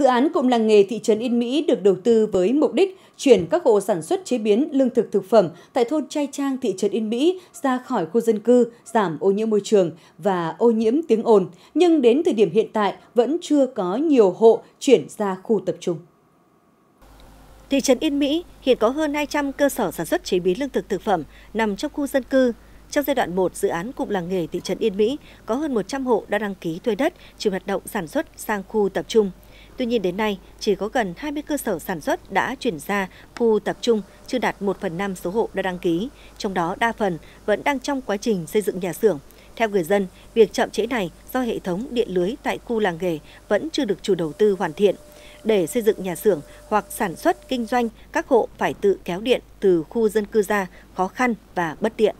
Dự án cụm làng nghề thị trấn Yên Mỹ được đầu tư với mục đích chuyển các hộ sản xuất chế biến lương thực thực phẩm tại thôn Trai Trang thị trấn Yên Mỹ ra khỏi khu dân cư, giảm ô nhiễm môi trường và ô nhiễm tiếng ồn, nhưng đến thời điểm hiện tại vẫn chưa có nhiều hộ chuyển ra khu tập trung. Thị trấn Yên Mỹ hiện có hơn 200 cơ sở sản xuất chế biến lương thực thực phẩm nằm trong khu dân cư. Trong giai đoạn 1, dự án cụm làng nghề thị trấn Yên Mỹ có hơn 100 hộ đã đăng ký thuê đất chuyển hoạt động sản xuất sang khu tập trung. Tuy nhiên đến nay, chỉ có gần 20 cơ sở sản xuất đã chuyển ra khu tập trung, chưa đạt 1 phần 5 số hộ đã đăng ký, trong đó đa phần vẫn đang trong quá trình xây dựng nhà xưởng. Theo người dân, việc chậm trễ này do hệ thống điện lưới tại khu làng nghề vẫn chưa được chủ đầu tư hoàn thiện. Để xây dựng nhà xưởng hoặc sản xuất kinh doanh, các hộ phải tự kéo điện từ khu dân cư ra, khó khăn và bất tiện.